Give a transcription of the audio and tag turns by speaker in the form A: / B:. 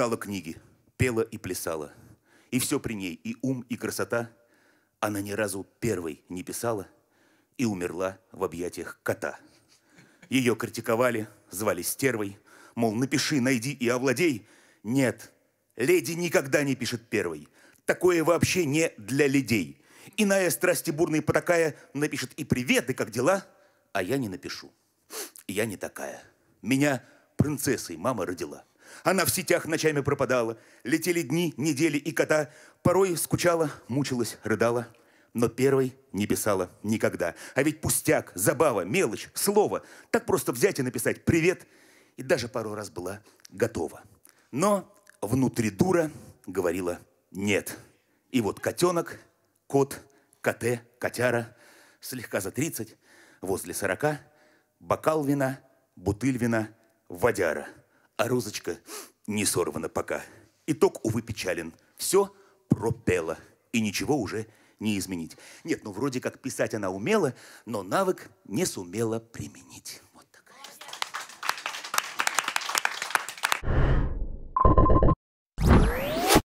A: читала книги, пела и плясала. И все при ней, и ум, и красота. Она ни разу первой не писала и умерла в объятиях кота. Ее критиковали, звали стервой, мол, напиши, найди и овладей. Нет, леди никогда не пишет первой. Такое вообще не для ледей. Иная страсти бурной потакая напишет и привет, и как дела, а я не напишу. Я не такая. Меня принцессой мама родила. Она в сетях ночами пропадала. Летели дни, недели и кота. Порой скучала, мучилась, рыдала. Но первой не писала никогда. А ведь пустяк, забава, мелочь, слово. Так просто взять и написать «привет». И даже пару раз была готова. Но внутри дура говорила «нет». И вот котенок, кот, коте, котяра, слегка за 30, возле 40, бокал вина, бутыль вина, водяра – а розочка не сорвана пока. Итог, увы, печален. Все пропело, и ничего уже не изменить. Нет, ну вроде как писать она умела, но навык не сумела применить.